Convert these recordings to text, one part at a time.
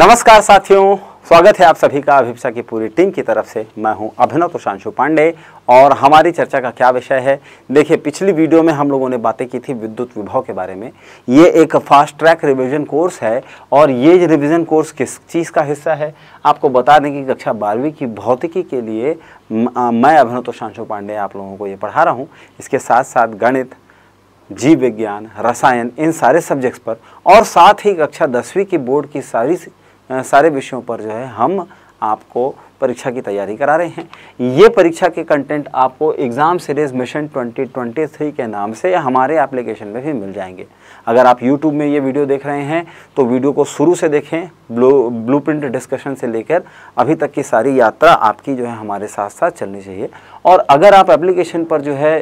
नमस्कार साथियों स्वागत है आप सभी का अभिप्सा की पूरी टीम की तरफ से मैं हूं अभिनव तुशांशु पांडे और हमारी चर्चा का क्या विषय है देखिए पिछली वीडियो में हम लोगों ने बातें की थी विद्युत विभव के बारे में ये एक फास्ट ट्रैक रिवीजन कोर्स है और ये रिवीजन कोर्स किस चीज़ का हिस्सा है आपको बता दें कि कक्षा बारहवीं की भौतिकी के लिए मैं अभिनव तुशांशु पांडे आप लोगों को ये पढ़ा रहा हूँ इसके साथ साथ गणित जीव विज्ञान रसायन इन सारे सब्जेक्ट्स पर और साथ ही कक्षा दसवीं की बोर्ड की सारी सारे विषयों पर जो है हम आपको परीक्षा की तैयारी करा रहे हैं ये परीक्षा के कंटेंट आपको एग्ज़ाम सीरीज़ मिशन 2023 के नाम से हमारे एप्लीकेशन में भी मिल जाएंगे अगर आप यूट्यूब में ये वीडियो देख रहे हैं तो वीडियो को शुरू से देखें ब्लू ब्लू डिस्कशन से लेकर अभी तक की सारी यात्रा आपकी जो है हमारे साथ साथ चलनी चाहिए और अगर आप एप्लीकेशन पर जो है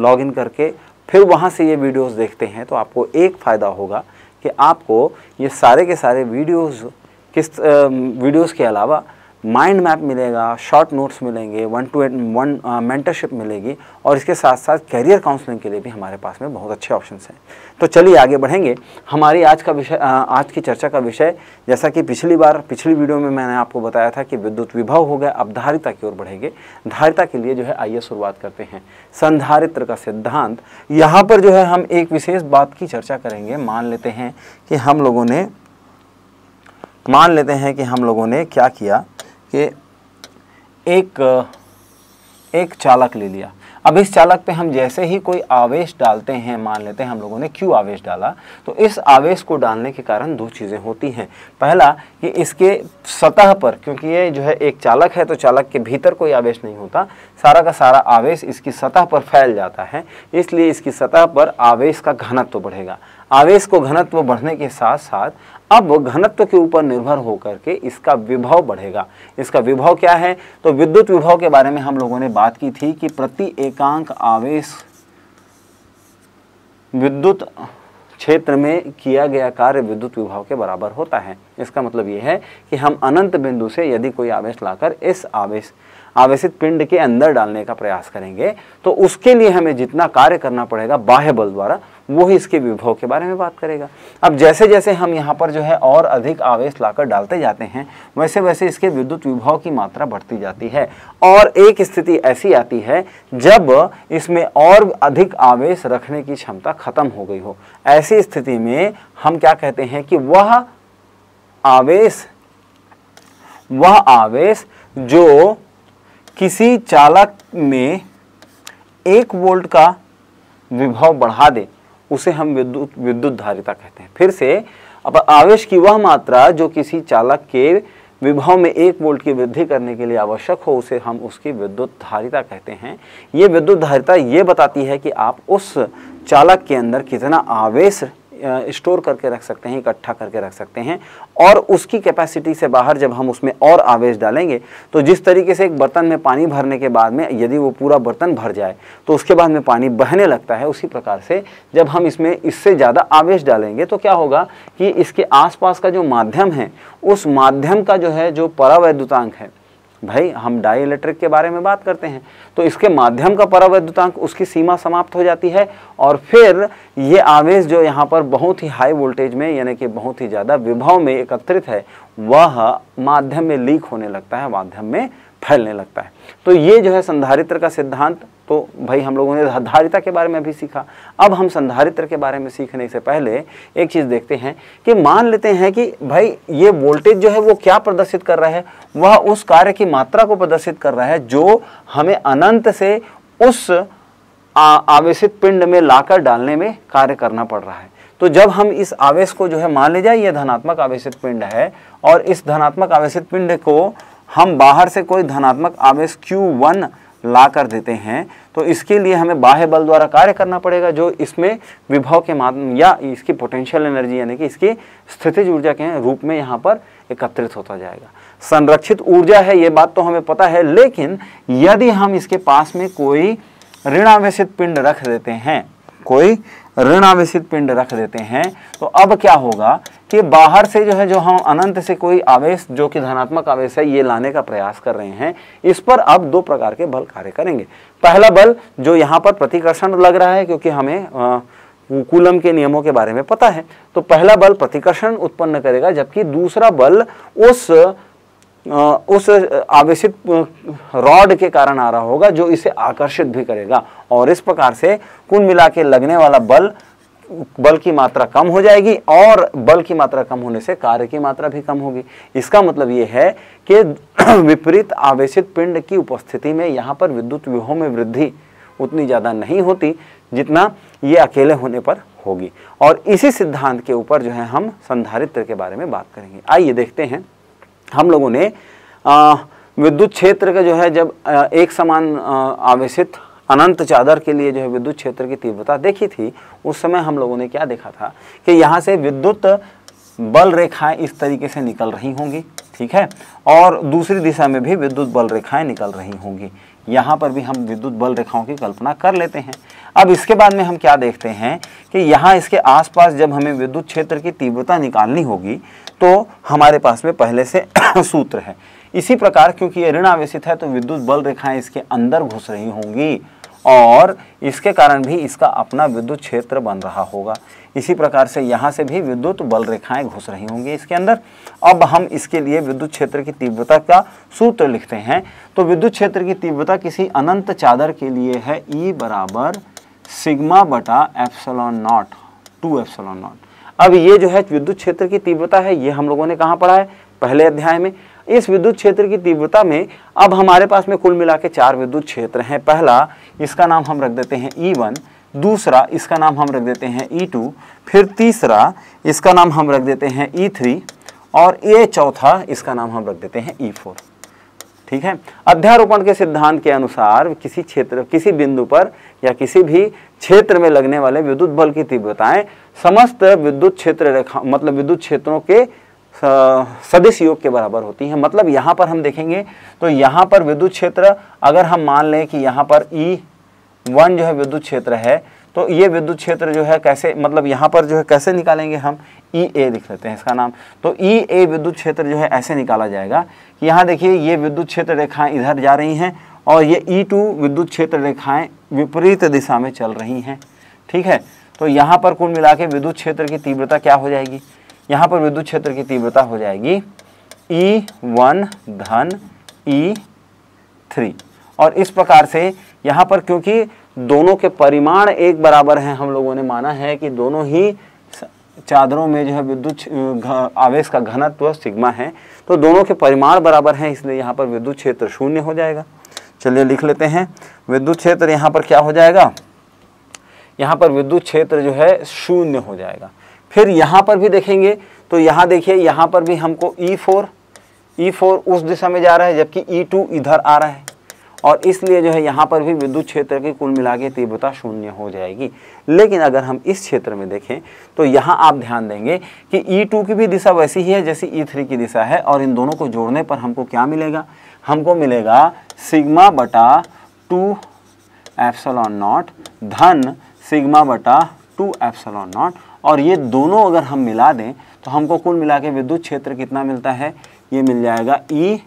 लॉग करके फिर वहाँ से ये वीडियोज़ देखते हैं तो आपको एक फ़ायदा होगा कि आपको ये सारे के सारे वीडियोज़ किस वीडियोस के अलावा माइंड मैप मिलेगा शॉर्ट नोट्स मिलेंगे one to eight one mentorship मिलेगी और इसके साथ साथ करियर काउंसलिंग के लिए भी हमारे पास में बहुत अच्छे ऑप्शंस हैं तो चलिए आगे बढ़ेंगे हमारी आज का विषय आज की चर्चा का विषय जैसा कि पिछली बार पिछली वीडियो में मैंने आपको बताया था कि विद्युत विभव हो गया अब धारिता की ओर बढ़ेंगे धारिता के लिए जो है आइए शुरुआत करते हैं संधारित्र का सिद्धांत यहाँ पर जो है हम एक विशेष बात की चर्चा करेंगे मान लेते हैं कि हम लोगों ने मान लेते हैं कि हम लोगों ने क्या किया कि एक एक चालक ले लिया अब इस चालक पे हम जैसे ही कोई आवेश डालते हैं मान लेते हैं हम लोगों ने क्यू आवेश डाला तो इस आवेश को डालने के कारण दो चीज़ें होती हैं पहला कि इसके सतह पर क्योंकि ये जो है एक चालक है तो चालक के भीतर कोई आवेश नहीं होता सारा का सारा आवेश इसकी सतह पर फैल जाता है इसलिए इसकी सतह पर आवेश का घनत्व बढ़ेगा आवेश को घनत्व बढ़ने के साथ साथ अब घनत्व के ऊपर निर्भर होकर के इसका विभव बढ़ेगा इसका विभव क्या है तो विद्युत विभव के बारे में हम लोगों ने बात की थी कि प्रति एकांक आवेश विद्युत क्षेत्र में किया गया कार्य विद्युत विभाव के बराबर होता है इसका मतलब यह है कि हम अनंत बिंदु से यदि कोई आवेश लाकर इस आवेश आवेशित पिंड के अंदर डालने का प्रयास करेंगे तो उसके लिए हमें जितना कार्य करना पड़ेगा बाह्य बल द्वारा वो ही इसके विभव के बारे में बात करेगा अब जैसे जैसे हम यहाँ पर जो है और अधिक आवेश लाकर डालते जाते हैं वैसे वैसे इसके विद्युत विभव की मात्रा बढ़ती जाती है और एक स्थिति ऐसी आती है जब इसमें और अधिक आवेश रखने की क्षमता खत्म हो गई हो ऐसी स्थिति में हम क्या कहते हैं कि वह आवेश वह आवेश जो किसी चालक में एक वोल्ट का विभव बढ़ा दे उसे हम विद्युत विद्युत धारिता कहते हैं फिर से अब आवेश की वह मात्रा जो किसी चालक के विभव में एक वोल्ट की वृद्धि करने के लिए आवश्यक हो उसे हम उसकी विद्युत धारिता कहते हैं ये विद्युत धारिता ये बताती है कि आप उस चालक के अंदर कितना आवेश स्टोर करके रख सकते हैं इकट्ठा करके रख सकते हैं और उसकी कैपेसिटी से बाहर जब हम उसमें और आवेश डालेंगे तो जिस तरीके से एक बर्तन में पानी भरने के बाद में यदि वो पूरा बर्तन भर जाए तो उसके बाद में पानी बहने लगता है उसी प्रकार से जब हम इसमें इससे ज़्यादा आवेश डालेंगे तो क्या होगा कि इसके आसपास का जो माध्यम है उस माध्यम का जो है जो परावैद्युतांक है भाई हम डाई इलेक्ट्रिक के बारे में बात करते हैं तो इसके माध्यम का परावैद्युतांक उसकी सीमा समाप्त हो जाती है और फिर ये आवेश जो यहाँ पर बहुत ही हाई वोल्टेज में यानी कि बहुत ही ज़्यादा विभव में एकत्रित है वह माध्यम में लीक होने लगता है माध्यम में फैलने लगता है तो ये जो है संधारित्र का सिद्धांत तो भाई हम लोगों ने धारिता के बारे में भी सीखा अब हम संधारित्र के बारे में सीखने से पहले एक चीज़ देखते हैं कि मान लेते हैं कि भाई ये वोल्टेज जो है वो क्या प्रदर्शित कर रहा है वह उस कार्य की मात्रा को प्रदर्शित कर रहा है जो हमें अनंत से उस आवेशित पिंड में लाकर डालने में कार्य करना पड़ रहा है तो जब हम इस आवेश को जो है मान ले जाए यह धनात्मक आवेशित पिंड है और इस धनात्मक आवेशित पिंड को हम बाहर से कोई धनात्मक आवेश Q1 ला कर देते हैं तो इसके लिए हमें बाह्य बल द्वारा कार्य करना पड़ेगा जो इसमें विभव के माध्यम या इसकी पोटेंशियल एनर्जी यानी कि इसकी स्थितिज ऊर्जा के रूप में यहाँ पर एकत्रित होता जाएगा संरक्षित ऊर्जा है ये बात तो हमें पता है लेकिन यदि हम इसके पास में कोई ऋणावेशित पिंड रख देते हैं कोई ऋण आवेशित पिंड रख देते हैं तो अब क्या होगा कि बाहर से जो है जो हम अनंत से कोई आवेश जो कि धनात्मक आवेश है ये लाने का प्रयास कर रहे हैं इस पर अब दो प्रकार के बल कार्य करेंगे पहला बल जो यहाँ पर प्रतिकर्षण लग रहा है क्योंकि हमें आ, कुलम के नियमों के बारे में पता है तो पहला बल प्रतिकर्षण उत्पन्न करेगा जबकि दूसरा बल उस उस आवेशित रॉड के कारण आ रहा होगा जो इसे आकर्षित भी करेगा और इस प्रकार से कुल मिला के लगने वाला बल बल की मात्रा कम हो जाएगी और बल की मात्रा कम होने से कार्य की मात्रा भी कम होगी इसका मतलब ये है कि विपरीत आवेशित पिंड की उपस्थिति में यहाँ पर विद्युत व्यूहों में वृद्धि उतनी ज़्यादा नहीं होती जितना ये अकेले होने पर होगी और इसी सिद्धांत के ऊपर जो है हम संधारित्र के बारे में बात करेंगे आइए देखते हैं हम लोगों ने विद्युत क्षेत्र का जो है जब एक समान आवेशित अनंत चादर के लिए जो है विद्युत क्षेत्र की तीव्रता देखी थी उस समय हम लोगों ने क्या देखा था कि यहाँ से विद्युत बल रेखाएं इस तरीके से निकल रही होंगी ठीक है और दूसरी दिशा में भी विद्युत बल रेखाएं निकल रही होंगी यहाँ पर भी हम विद्युत बल रेखाओं की कल्पना कर लेते हैं अब इसके बाद में हम क्या देखते हैं कि यहाँ इसके आसपास जब हमें विद्युत क्षेत्र की तीव्रता निकालनी होगी तो हमारे पास में पहले से सूत्र है इसी प्रकार क्योंकि ये ऋण आवेशित है तो विद्युत बल रेखाएं इसके अंदर घुस रही होंगी और इसके कारण भी इसका अपना विद्युत क्षेत्र बन रहा होगा इसी प्रकार से यहाँ से भी विद्युत बल रेखाएं घुस रही होंगी इसके अंदर अब हम इसके लिए विद्युत क्षेत्र की तीव्रता का सूत्र लिखते हैं तो विद्युत क्षेत्र की तीव्रता किसी अनंत चादर के लिए है ई e बराबर सिग्मा बटा epsilon naught two epsilon naught अब ये जो है विद्युत क्षेत्र की तीव्रता है ये हम लोगों ने कहाँ पढ़ा है पहले अध्याय में इस विद्युत क्षेत्र की तीव्रता में अब हमारे पास में कुल मिला के चार विद्युत क्षेत्र हैं पहला इसका नाम हम रख देते हैं ई e वन दूसरा इसका नाम हम रख देते हैं ई e टू फिर तीसरा इसका नाम हम रख देते हैं ई e थ्री और ये चौथा इसका नाम हम रख देते हैं ई फोर ठीक है अध्यारोपण के सिद्धांत के अनुसार किसी क्षेत्र किसी बिंदु पर या किसी भी क्षेत्र में लगने वाले विद्युत बल की तीव्रताएं समस्त विद्युत क्षेत्र रेखा मतलब विद्युत क्षेत्रों के सदिश योग के बराबर होती है मतलब यहाँ पर हम देखेंगे तो यहाँ पर विद्युत क्षेत्र अगर हम मान लें कि यहाँ पर ई e वन जो है विद्युत क्षेत्र है तो ये विद्युत क्षेत्र जो है कैसे मतलब यहाँ पर जो है कैसे निकालेंगे हम ई e ए लिख लेते हैं इसका नाम तो ई e ए विद्युत क्षेत्र जो है ऐसे निकाला जाएगा कि यहाँ देखिए ये विद्युत क्षेत्र रेखाएँ इधर जा रही हैं और ये ई टू विद्युत क्षेत्र रेखाएँ विपरीत दिशा में चल रही हैं ठीक है तो यहाँ पर कुल मिला के विद्युत क्षेत्र की तीव्रता क्या हो जाएगी यहाँ पर विद्युत क्षेत्र की तीव्रता हो जाएगी ई e वन धन ई e थ्री और इस प्रकार से यहाँ पर क्योंकि दोनों के परिमाण एक बराबर हैं हम लोगों ने माना है कि दोनों ही चादरों में जो है विद्युत आवेश का घनत्व सिग्मा है तो दोनों के परिमाण बराबर हैं इसलिए यहाँ पर विद्युत क्षेत्र शून्य हो जाएगा चलिए लिख लेते हैं विद्युत क्षेत्र यहाँ पर क्या हो जाएगा यहाँ पर विद्युत क्षेत्र जो है शून्य हो जाएगा फिर यहाँ पर भी देखेंगे तो यहाँ देखिए यहाँ पर भी हमको ई फोर ई फोर उस दिशा में जा रहा है जबकि ई e टू इधर आ रहा है और इसलिए जो है यहाँ पर भी विद्युत क्षेत्र की कुल मिला के तीव्रता शून्य हो जाएगी लेकिन अगर हम इस क्षेत्र में देखें तो यहाँ आप ध्यान देंगे कि ई e टू की भी दिशा वैसी ही है जैसी ई e थ्री की दिशा है और इन दोनों को जोड़ने पर हमको क्या मिलेगा हमको मिलेगा सिग्मा बटा टू एफ्सलॉन नॉट धन सिग्मा बटा टू एफ्सलॉन नॉट और ये दोनों अगर हम मिला दें तो हमको कुल मिला के विद्युत क्षेत्र कितना मिलता है ये मिल जाएगा ई e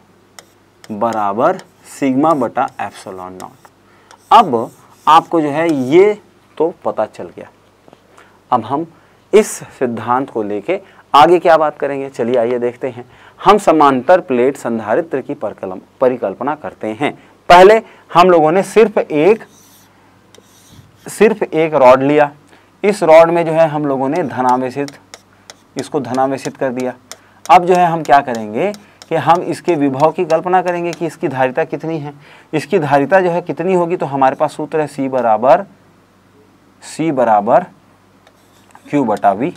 बराबर सिग्मा बटा एफ्सोलॉन नॉट अब आपको जो है ये तो पता चल गया अब हम इस सिद्धांत को लेके आगे क्या बात करेंगे चलिए आइए देखते हैं हम समांतर प्लेट संधारित्र की परिकल्पना करते हैं पहले हम लोगों ने सिर्फ एक सिर्फ एक रॉड लिया इस रॉड में जो है हम लोगों ने धनावेशित इसको धनावेशित कर दिया अब जो है हम क्या करेंगे कि हम इसके विभव की कल्पना करेंगे कि इसकी धारिता कितनी है इसकी धारिता जो है कितनी होगी तो हमारे पास सूत्र है सी बराबर सी बराबर क्यू बटा वी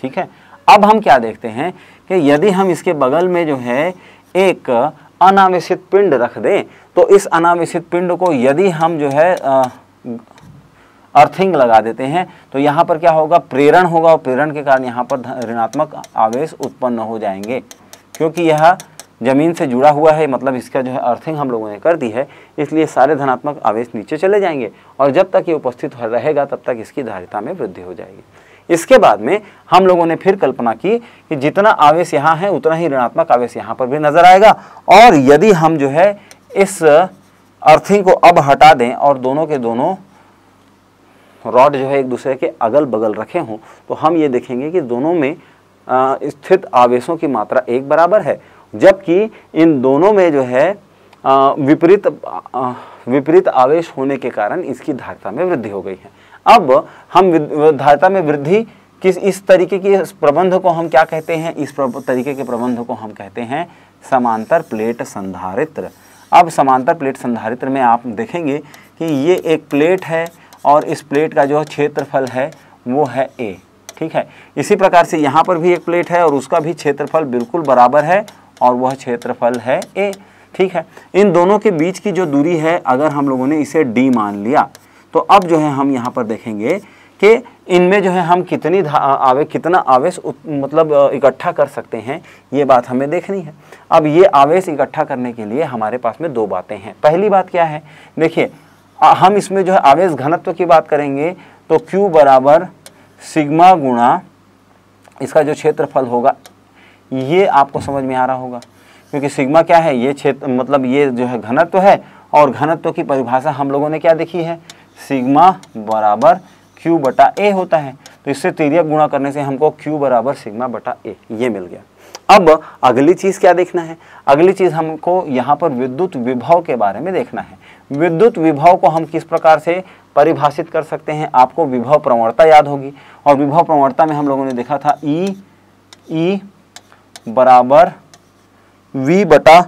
ठीक है अब हम क्या देखते हैं कि यदि हम इसके बगल में जो है एक अनावेशित पिंड रख दें तो इस अनावेशित पिंड को यदि हम जो है अर्थिंग लगा देते हैं तो यहाँ पर क्या होगा प्रेरण होगा और प्रेरण के कारण यहाँ पर ऋणात्मक आवेश उत्पन्न हो जाएंगे क्योंकि यह ज़मीन से जुड़ा हुआ है मतलब इसका जो है अर्थिंग हम लोगों ने कर दी है इसलिए सारे धनात्मक आवेश नीचे चले जाएंगे और जब तक ये उपस्थित रहेगा तब तक इसकी धारिता में वृद्धि हो जाएगी इसके बाद में हम लोगों ने फिर कल्पना की कि जितना आवेश यहाँ है उतना ही ऋणात्मक आवेश यहाँ पर भी नजर आएगा और यदि हम जो है इस अर्थिंग को अब हटा दें और दोनों के दोनों रॉड जो है एक दूसरे के अगल बगल रखे हों तो हम ये देखेंगे कि दोनों में स्थित आवेशों की मात्रा एक बराबर है जबकि इन दोनों में जो है विपरीत विपरीत आवेश होने के कारण इसकी धारिता में वृद्धि हो गई है अब हम धारिता में वृद्धि किस इस तरीके के प्रबंध को हम क्या कहते हैं इस तरीके के प्रबंध को हम कहते हैं समांतर प्लेट संधारित्र अब समांतर प्लेट संधारित्र में आप देखेंगे कि ये एक प्लेट है और इस प्लेट का जो क्षेत्रफल है वो है ए ठीक है इसी प्रकार से यहाँ पर भी एक प्लेट है और उसका भी क्षेत्रफल बिल्कुल बराबर है और वह क्षेत्रफल है ए ठीक है इन दोनों के बीच की जो दूरी है अगर हम लोगों ने इसे डी मान लिया तो अब जो है हम यहाँ पर देखेंगे कि इनमें जो है हम कितनी आवेश कितना आवेश मतलब इकट्ठा कर सकते हैं ये बात हमें देखनी है अब ये आवेश इकट्ठा करने के लिए हमारे पास में दो बातें हैं पहली बात क्या है देखिए हम इसमें जो है आवेश घनत्व की बात करेंगे तो Q बराबर सिग्मा गुणा इसका जो क्षेत्रफल होगा ये आपको समझ में आ रहा होगा क्योंकि सिग्मा क्या है ये क्षेत्र मतलब ये जो है घनत्व है और घनत्व की परिभाषा हम लोगों ने क्या देखी है सिग्मा बराबर Q बटा ए होता है तो इससे तिरक गुणा करने से हमको Q बराबर सिग्मा बटा ए ये मिल गया अब अगली चीज़ क्या देखना है अगली चीज़ हमको यहाँ पर विद्युत विभव के बारे में देखना है विद्युत विभव को हम किस प्रकार से परिभाषित कर सकते हैं आपको विभव प्रवणता याद होगी और विभव प्रवणता में हम लोगों ने देखा था ई e, ई e बराबर वी बटा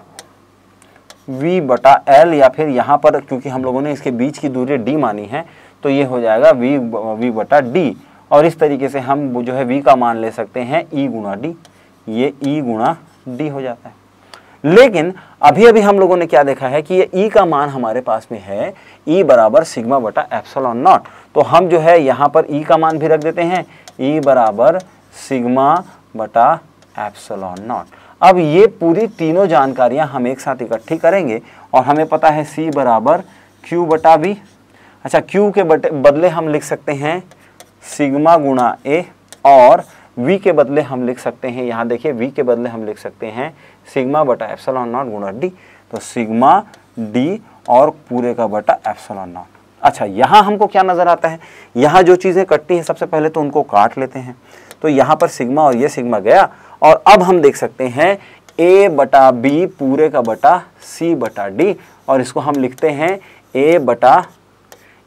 वी बटा एल या फिर यहाँ पर क्योंकि हम लोगों ने इसके बीच की दूरी डी मानी है तो ये हो जाएगा वी वी बटा डी और इस तरीके से हम जो है वी का मान ले सकते हैं ई e गुणा डी ये ई गुणा डी हो जाता है लेकिन अभी अभी हम लोगों ने क्या देखा है कि ये ई e का मान हमारे पास में है ई e बराबर सिग्मा बटा एप्सलॉन नॉट तो हम जो है यहाँ पर ई e का मान भी रख देते हैं ई बराबर सिग्मा बटा एप्सलॉन नॉट अब ये पूरी तीनों जानकारियाँ हम एक साथ इकट्ठी करेंगे और हमें पता है सी बराबर क्यू बटा बी अच्छा क्यू के बटे बदले हम लिख सकते हैं सिग्मा गुणा ए और वी के बदले हम लिख सकते हैं यहाँ देखिए वी के बदले हम लिख सकते हैं सिग्मा बटा एप्सलॉन नॉट गुणा डी तो सिग्मा डी और पूरे का बटा एप्सलॉन नॉट अच्छा यहाँ हमको क्या नज़र आता है यहाँ जो चीज़ें कटती हैं सबसे पहले तो उनको काट लेते हैं तो यहाँ पर सिग्मा और ये सिग्मा गया और अब हम देख सकते हैं ए बटा बी पूरे का बटा सी बटा डी और इसको हम लिखते हैं ए बटा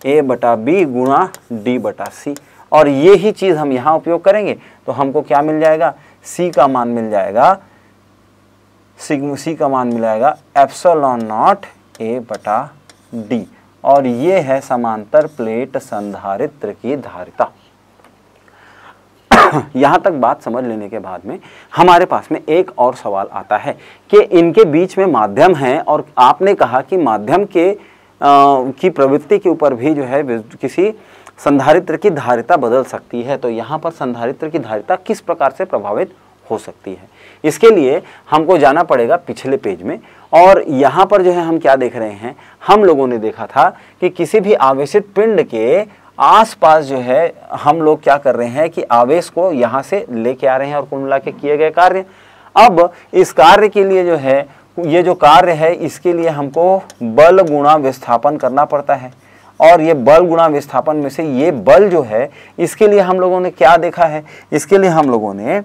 ए बटा बी गुणा डी बटा सी और ये ही चीज़ हम यहाँ उपयोग करेंगे तो हमको क्या मिल जाएगा सी का मान मिल जाएगा सिग्म सी का मान मिलाएगा एप्सलॉन नॉट ए बटा डी और ये है समांतर प्लेट संधारित्र की धारिता यहाँ तक बात समझ लेने के बाद में हमारे पास में एक और सवाल आता है कि इनके बीच में माध्यम है और आपने कहा कि माध्यम के आ, की प्रवृत्ति के ऊपर भी जो है किसी संधारित्र की धारिता बदल सकती है तो यहाँ पर संधारित्र की धारिता किस प्रकार से प्रभावित हो सकती है इसके लिए हमको जाना पड़ेगा पिछले पेज में और यहाँ पर जो है हम क्या देख रहे हैं हम लोगों ने देखा था कि किसी भी आवेशित पिंड के आसपास जो है हम लोग क्या कर रहे हैं कि आवेश को यहाँ से लेके आ रहे हैं और कुल मिला के किए गए कार्य अब इस कार्य के लिए जो है ये जो कार्य है इसके लिए हमको बल गुणा विस्थापन करना पड़ता है और ये बल गुणा विस्थापन में से ये बल जो है इसके लिए हम लोगों ने क्या देखा है इसके लिए हम लोगों ने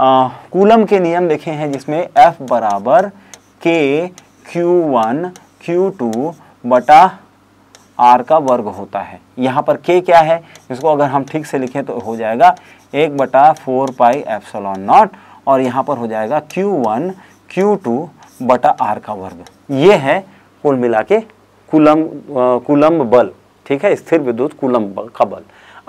कूलम के नियम देखे हैं जिसमें एफ बराबर K Q one Q two बटा आर का वर्ग होता है यहाँ पर के क्या है इसको अगर हम ठीक से लिखें तो हो जाएगा एक बटा फोर पाई सलॉन नॉट और यहाँ पर हो जाएगा क्यू वन क्यू टू बटा आर का वर्ग ये है कुल मिला के कुलम कुलम बल ठीक है स्थिर विद्युत कुलम बल का बल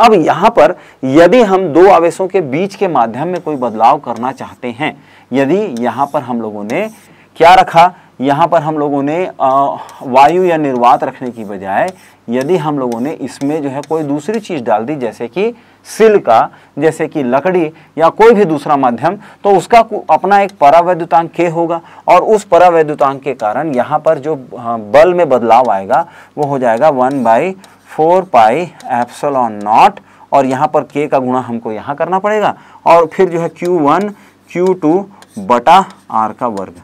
अब यहाँ पर यदि हम दो आवेशों के बीच के माध्यम में कोई बदलाव करना चाहते हैं यदि यहाँ पर हम लोगों ने क्या रखा यहाँ पर हम लोगों ने वायु या निर्वात रखने की बजाय यदि हम लोगों ने इसमें जो है कोई दूसरी चीज़ डाल दी जैसे कि सिल्का जैसे कि लकड़ी या कोई भी दूसरा माध्यम तो उसका अपना एक परावैद्युतांक के होगा और उस परावैद्युतांक के कारण यहाँ पर जो बल में बदलाव आएगा वो हो जाएगा one by four pi on naught और यहाँ पर के का गुणा हमको यहाँ करना पड़ेगा और फिर जो है क्यू वन क्यू टू बटा आर का वर्ग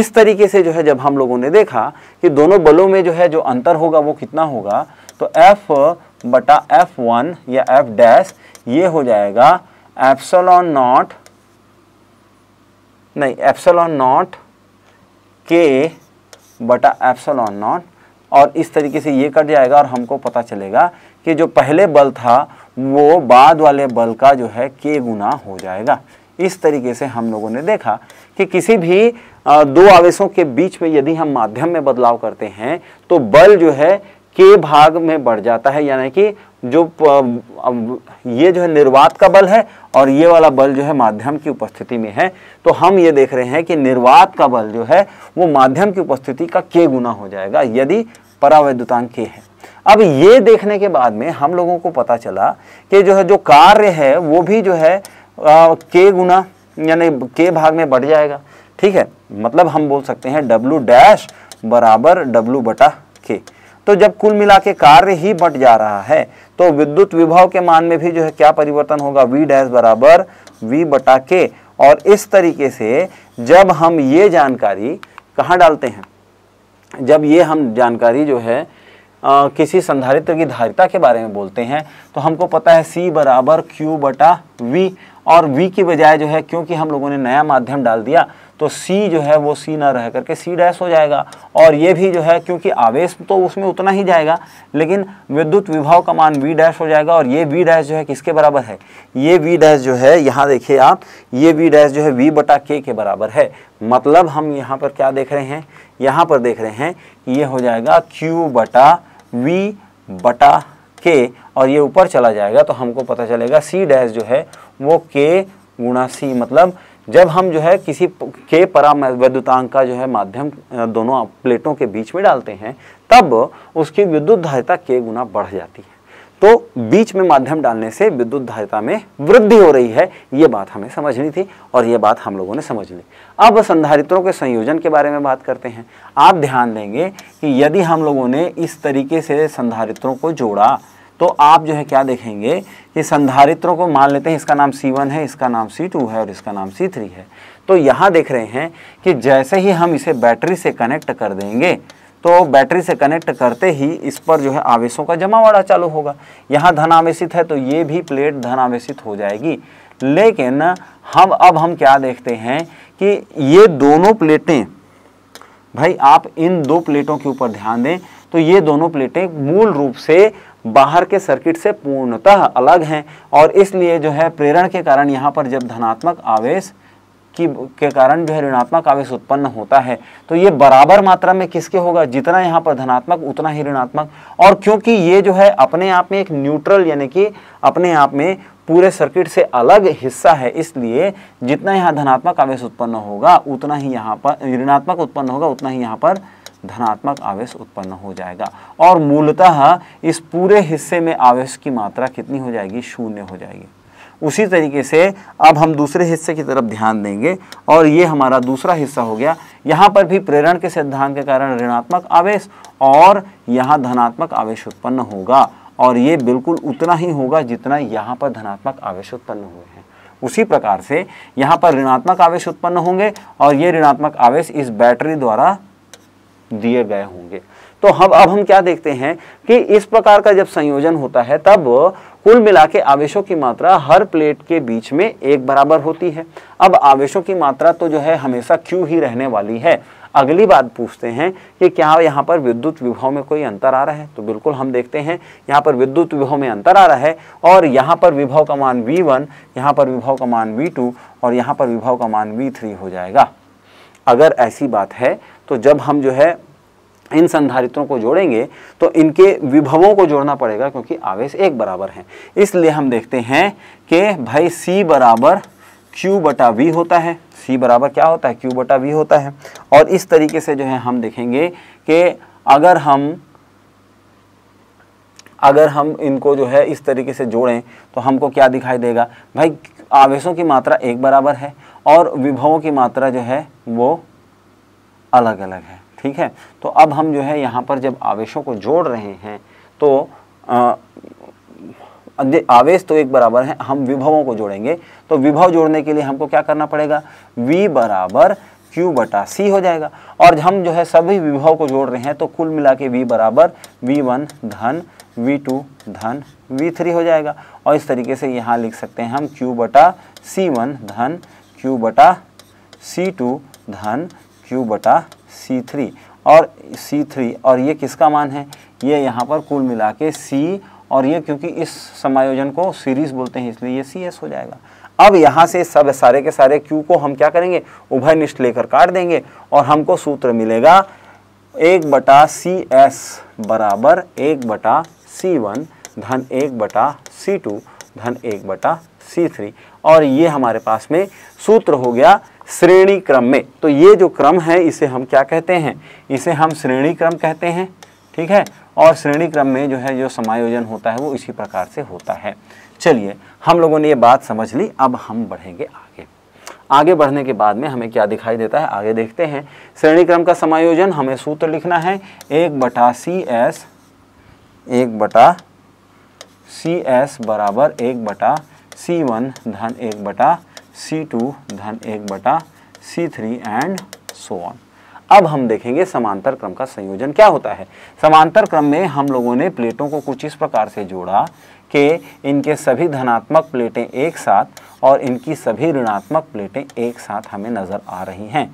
इस तरीके से जो है जब हम लोगों ने देखा कि दोनों बलों में जो है जो अंतर होगा वो कितना होगा तो एफ बटा एफ वन या एफ डैश ये हो जाएगा ऑन नॉट नहीं ऑन नॉट के बटा ऑन नॉट और इस तरीके से ये कट जाएगा और हमको पता चलेगा कि जो पहले बल था वो बाद वाले बल का जो है के गुना हो जाएगा इस तरीके से हम लोगों ने देखा कि किसी भी दो आवेशों के बीच में यदि हम माध्यम में बदलाव करते हैं तो बल जो है के भाग में बढ़ जाता है यानी कि जो ये जो है निर्वात का बल है और ये वाला बल जो है माध्यम की उपस्थिति में है तो हम ये देख रहे हैं कि निर्वात का बल जो है वो माध्यम की उपस्थिति का के गुना हो जाएगा यदि परावैद्युतांक के है अब ये देखने के बाद में हम लोगों को पता चला कि जो है जो कार्य है वो भी जो है आ, के गुना यानी के भाग में बढ़ जाएगा ठीक है मतलब हम बोल सकते हैं डब्लू डैश बराबर डब्लू बटा के तो जब कुल मिला के कार्य ही बट जा रहा है तो विद्युत विभव के मान में भी जो है क्या परिवर्तन होगा वी डैश बराबर वी बटा के और इस तरीके से जब हम ये जानकारी कहाँ डालते हैं जब ये हम जानकारी जो है आ, किसी संधारित्र की धारिता के बारे में बोलते हैं तो हमको पता है सी बराबर क्यू बटा वी और वी की बजाय जो है क्योंकि हम लोगों ने नया माध्यम डाल दिया तो सी जो है वो सी ना रह करके सी डैश हो जाएगा और ये भी जो है क्योंकि आवेश तो उसमें उतना ही जाएगा लेकिन विद्युत विभाव का मान वी डैश हो जाएगा और ये वी डैश जो है किसके बराबर है ये वी डैश जो है यहाँ देखिए आप ये वी डैश जो है वी बटा के के बराबर है मतलब हम यहाँ पर क्या देख रहे हैं यहाँ पर देख रहे हैं ये हो जाएगा क्यू बटा वी बटा के और ये ऊपर चला जाएगा तो हमको पता चलेगा सी डैश जो है वो के गुणा सी मतलब जब हम जो है किसी के विद्युतांक का जो है माध्यम दोनों प्लेटों के बीच में डालते हैं तब उसकी विद्युत धारिता के गुना बढ़ जाती है तो बीच में माध्यम डालने से विद्युत धारिता में वृद्धि हो रही है ये बात हमें समझनी थी और ये बात हम लोगों ने समझ ली अब संधारित्रों के संयोजन के बारे में बात करते हैं आप ध्यान देंगे कि यदि हम लोगों ने इस तरीके से संधारित्रों को जोड़ा तो आप जो है क्या देखेंगे कि संधारित्रों को मान लेते हैं इसका नाम C1 है इसका नाम C2 है और इसका नाम C3 है तो यहाँ देख रहे हैं कि जैसे ही हम इसे बैटरी से कनेक्ट कर देंगे तो बैटरी से कनेक्ट करते ही इस पर जो है आवेशों का जमावड़ा चालू होगा यहाँ धन आवेशित है तो ये भी प्लेट धन आवेशित हो जाएगी लेकिन हम अब हम क्या देखते हैं कि ये दोनों प्लेटें भाई आप इन दो प्लेटों के ऊपर ध्यान दें तो ये दोनों प्लेटें मूल रूप से बाहर के सर्किट से पूर्णतः अलग हैं और इसलिए जो है प्रेरण के कारण यहाँ पर जब धनात्मक आवेश की के कारण जो है ऋणात्मक आवेश उत्पन्न होता है तो ये बराबर मात्रा में किसके होगा जितना यहाँ पर धनात्मक उतना ही ऋणात्मक और क्योंकि ये जो है अपने आप में एक न्यूट्रल यानी कि अपने आप में पूरे सर्किट से अलग हिस्सा है इसलिए जितना यहाँ धनात्मक आवेश उत्पन्न होगा उतना ही यहाँ पर ऋणात्मक उत्पन्न होगा उतना ही यहाँ पर धनात्मक आवेश उत्पन्न हो जाएगा और मूलतः इस पूरे हिस्से में आवेश की मात्रा कितनी हो जाएगी शून्य हो जाएगी उसी तरीके से अब हम दूसरे हिस्से की तरफ ध्यान देंगे और ये हमारा दूसरा हिस्सा हो गया यहाँ पर भी प्रेरण के सिद्धांत के कारण ऋणात्मक आवेश और यहाँ धनात्मक आवेश उत्पन्न होगा और ये बिल्कुल उतना ही होगा जितना यहाँ पर धनात्मक आवेश उत्पन्न हुए हैं उसी प्रकार से यहाँ पर ऋणात्मक आवेश उत्पन्न होंगे और ये ऋणात्मक आवेश इस बैटरी द्वारा दिए गए होंगे तो हम अब हम क्या देखते हैं कि इस प्रकार का जब संयोजन होता है तब कुल मिला के आवेशों की मात्रा हर प्लेट के बीच में एक बराबर होती है अब आवेशों की मात्रा तो जो है हमेशा क्यों ही रहने वाली है अगली बात पूछते हैं कि क्या यहाँ पर विद्युत विभव में कोई अंतर आ रहा है तो बिल्कुल हम देखते हैं यहाँ पर विद्युत विभव में अंतर आ रहा है और यहाँ पर विभव का मान वी वन यहाँ पर विभव का मान टू और यहाँ पर विभव का मान थ्री हो जाएगा अगर ऐसी बात है तो जब हम जो है इन संधारित्रों को जोड़ेंगे तो इनके विभवों को जोड़ना पड़ेगा क्योंकि आवेश एक बराबर हैं इसलिए हम देखते हैं कि भाई C बराबर Q बटा V होता है C बराबर क्या होता है Q बटा V होता है और इस तरीके से जो है हम देखेंगे कि अगर हम अगर हम इनको जो है इस तरीके से जोड़ें तो हमको क्या दिखाई देगा भाई आवेशों की मात्रा एक बराबर है और विभवों की मात्रा जो है वो अलग अलग है ठीक है तो अब हम जो है यहाँ पर जब आवेशों को जोड़ रहे हैं तो आ, आवेश तो एक बराबर है हम विभवों को जोड़ेंगे तो विभव जोड़ने के लिए हमको क्या करना पड़ेगा v बराबर क्यू बटा सी हो जाएगा और हम जो है सभी विभव को जोड़ रहे हैं तो कुल मिला के वी बराबर वी वन धन वी टू धन वी थ्री हो जाएगा और इस तरीके से यहाँ लिख सकते हैं हम क्यू बटा सी वन धन क्यू बटा सी टू धन क्यू बटा सी थ्री और सी थ्री और ये किसका मान है ये यहाँ पर कुल मिला के सी और ये क्योंकि इस समायोजन को सीरीज बोलते हैं इसलिए ये सी एस हो जाएगा अब यहाँ से सब सारे के सारे क्यू को हम क्या करेंगे उभयनिष्ठ लेकर काट देंगे और हमको सूत्र मिलेगा एक बटा सी एस बराबर एक बटा सी वन धन एक बटा सी टू धन एक बटा सी थ्री और ये हमारे पास में सूत्र हो गया श्रेणी क्रम में तो ये जो क्रम है इसे हम क्या कहते हैं इसे हम श्रेणी क्रम कहते हैं ठीक है और श्रेणी क्रम में जो है जो समायोजन होता है वो इसी प्रकार से होता है चलिए हम लोगों ने ये बात समझ ली अब हम बढ़ेंगे आगे आगे बढ़ने के बाद में हमें क्या दिखाई देता है आगे देखते हैं श्रेणी क्रम का समायोजन हमें सूत्र लिखना है एक बटा सी एस एक बटा सी एस बराबर एक बटा सी वन धन एक बटा सी टू धन एक बटा C three and so on अब हम देखेंगे समांतर क्रम का संयोजन क्या होता है समांतर क्रम में हम लोगों ने प्लेटों को कुछ इस प्रकार से जोड़ा कि इनके सभी धनात्मक प्लेटें एक साथ और इनकी सभी ऋणात्मक प्लेटें एक साथ हमें नज़र आ रही हैं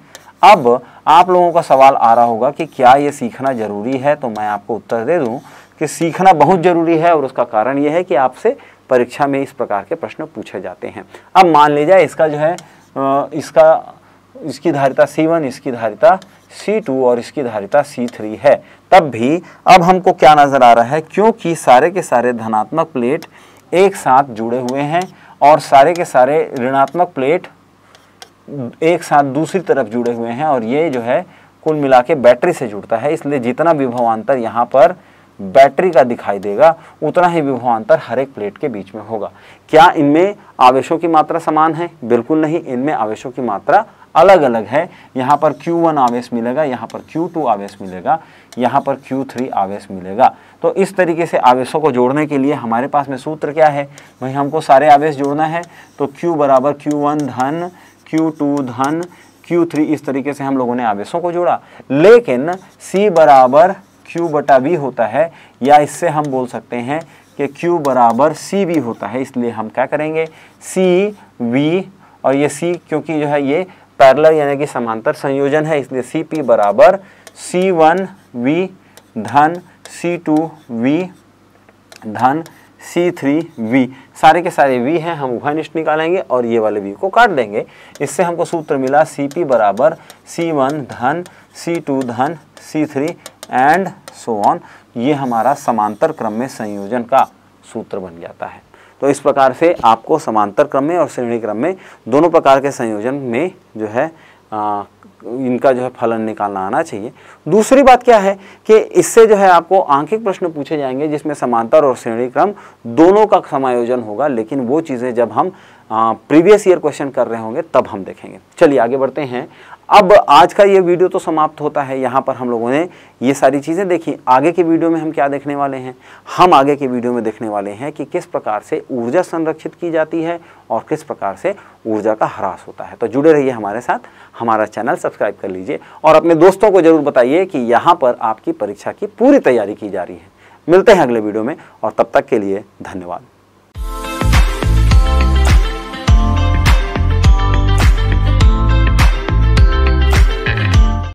अब आप लोगों का सवाल आ रहा होगा कि क्या ये सीखना ज़रूरी है तो मैं आपको उत्तर दे दूँ कि सीखना बहुत ज़रूरी है और उसका कारण यह है कि आपसे परीक्षा में इस प्रकार के प्रश्न पूछे जाते हैं अब मान लीजिए इसका जो है इसका इसकी धारिता C1 इसकी धारिता C2 और इसकी धारिता C3 है तब भी अब हमको क्या नज़र आ रहा है क्योंकि सारे के सारे धनात्मक प्लेट एक साथ जुड़े हुए हैं और सारे के सारे ऋणात्मक प्लेट एक साथ दूसरी तरफ जुड़े हुए हैं और ये जो है कुल मिला के बैटरी से जुड़ता है इसलिए जितना विभवान्तर यहाँ पर बैटरी का दिखाई देगा उतना ही विभवान्तर हर एक प्लेट के बीच में होगा क्या इनमें आवेशों की मात्रा समान है बिल्कुल नहीं इनमें आवेशों की मात्रा अलग अलग है यहाँ पर Q1 आवेश मिलेगा यहाँ पर Q2 आवेश मिलेगा यहाँ पर Q3 आवेश मिलेगा तो इस तरीके से आवेशों को जोड़ने के लिए हमारे पास में सूत्र क्या है भाई हमको सारे आवेश जोड़ना है तो Q बराबर Q1 धन Q2 धन Q3 इस तरीके से हम लोगों ने आवेशों को जोड़ा लेकिन C बराबर क्यू बटा बी होता है या इससे हम बोल सकते हैं कि क्यू बराबर सी बी होता है इसलिए हम क्या करेंगे सी वी और ये सी क्योंकि जो है ये पैरलर यानी कि समांतर संयोजन है इसलिए सी पी बराबर सी वन वी धन सी टू वी धन सी थ्री वी सारे के सारे वी हैं हम निष्ठ निकालेंगे और ये वाले वी को काट देंगे इससे हमको सूत्र मिला सी पी बराबर सी वन धन सी टू धन C three and so on ये हमारा समांतर क्रम में संयोजन का सूत्र बन जाता है तो इस प्रकार से आपको समांतर क्रम में और श्रेणी क्रम में दोनों प्रकार के संयोजन में जो है आ, इनका जो है फलन निकालना आना चाहिए दूसरी बात क्या है कि इससे जो है आपको आंकिक प्रश्न पूछे जाएंगे जिसमें समांतर और श्रेणी क्रम दोनों का समायोजन होगा लेकिन वो चीज़ें जब हम प्रीवियस ईयर क्वेश्चन कर रहे होंगे तब हम देखेंगे चलिए आगे बढ़ते हैं अब आज का ये वीडियो तो समाप्त होता है यहाँ पर हम लोगों ने ये सारी चीज़ें देखी आगे के वीडियो में हम क्या देखने वाले हैं हम आगे के वीडियो में देखने वाले हैं कि किस प्रकार से ऊर्जा संरक्षित की जाती है और किस प्रकार से ऊर्जा का ह्रास होता है तो जुड़े रहिए हमारे साथ हमारा चैनल सब्सक्राइब कर लीजिए और अपने दोस्तों को ज़रूर बताइए कि यहाँ पर आपकी परीक्षा की पूरी तैयारी की जा रही है मिलते हैं अगले वीडियो में और तब तक के लिए धन्यवाद